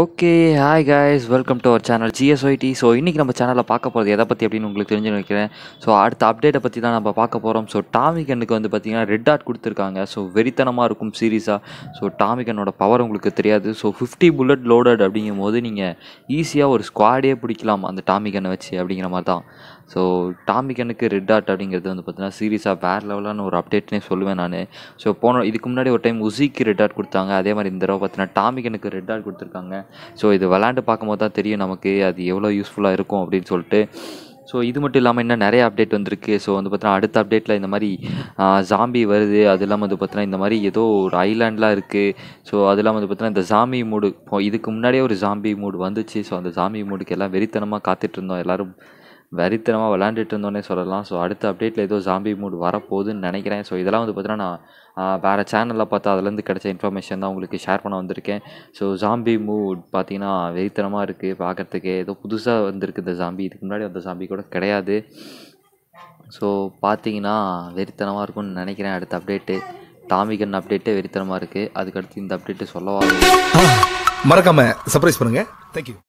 okay hi guys welcome to our channel GSYT so இன்றைக்கி நம்ம சேனலில் பார்க்க போகிறது எதை பற்றி அப்படின்னு உங்களுக்கு தெரிஞ்சு நினைக்கிறேன் ஸோ அடுத்த அப்டேட்டை பற்றி தான் நம்ம பார்க்க போகிறோம் ஸோ டாமிகனுக்கு வந்து பார்த்திங்கன்னா ரெட் ஆர்ட் கொடுத்துருக்காங்க ஸோ வெறித்தனமாக இருக்கும் சீரீஸாக ஸோ டாமிகனோட பவர் உங்களுக்கு தெரியாது ஸோ ஃபிஃப்டி புல்லட் லோடட் அப்படிங்கும் போது நீங்கள் ஈஸியாக ஒரு ஸ்குவாடே பிடிக்கலாம் அந்த டாமிகனை வச்சு அப்படிங்கிற மாதிரி தான் ஸோ டாமிகனுக்கு ரெட் ஆர்ட் அப்படிங்கிறது வந்து பார்த்தீங்கன்னா சீரியஸாக வேறு லெவலான ஒரு அப்டேட்னே சொல்லுவேன் நான் ஸோ போன இதுக்கு முன்னாடி ஒரு டைம் உசிக்கு ரெட் ஆர்ட் கொடுத்தாங்க அதே மாதிரி இந்த தடவை பார்த்தீங்கன்னா டாமிகனுக்கு ரெட் ஆர்ட் கொடுத்துருக்காங்க ஸோ இது விளாண்டு பார்க்கும்போது தான் தெரியும் நமக்கு அது எவ்வளோ யூஸ்ஃபுல்லாக இருக்கும் அப்படின்னு சொல்லிட்டு ஸோ இது மட்டும் இல்லாமல் இன்னும் நிறைய அப்டேட் வந்திருக்கு ஸோ வந்து பார்த்தீங்கன்னா அடுத்த அப்டேட்டில் இந்த மாதிரி ஜாம்பி வருது அது இல்லாமல் வந்து பார்த்தீங்கன்னா இந்த மாதிரி ஏதோ ஒரு ஐலாண்ட்லாம் இருக்குது ஸோ அது இல்லாமல் வந்து பார்த்தீங்கன்னா இந்த ஜாம்பி மூடு இதுக்கு முன்னாடியே ஒரு ஜாம்பி மூடு வந்துச்சு ஸோ அந்த ஜாம்பி மூடுக்கு எல்லாம் வெறித்தனமாக காத்துட்ருந்தோம் எல்லோரும் வரித்தனமாக விளாண்டுட்டு இருந்தோன்னே சொல்லலாம் ஸோ அடுத்த அப்டேட்டில் ஏதோ ஜாம்பி மூட் வரப்போகுதுன்னு நினைக்கிறேன் ஸோ இதெல்லாம் வந்து பார்த்தீங்கன்னா நான் வேறு சேனலில் பார்த்தா அதுலேருந்து கிடைச்ச இன்ஃபர்மேஷன் தான் உங்களுக்கு ஷேர் பண்ண வந்திருக்கேன் ஸோ ஜாம்பி மூட் பார்த்தீங்கன்னா வெறித்தனமாக இருக்குது பார்க்குறதுக்கு ஏதோ புதுசாக வந்திருக்கு இந்த ஜாம்பி இதுக்கு முன்னாடி அந்த ஜாம்பி கூட கிடையாது ஸோ பார்த்தீங்கன்னா வெறித்தனமாக இருக்கும்னு நினைக்கிறேன் அடுத்த அப்டேட்டு தாமிகன் அப்டேட்டே வெறித்தனமாக இருக்குது அதுக்கடுத்து இந்த அப்டேட்டு சொல்லவா மறக்காமல் சர்ப்ரைஸ் பண்ணுங்கள் தேங்க்யூ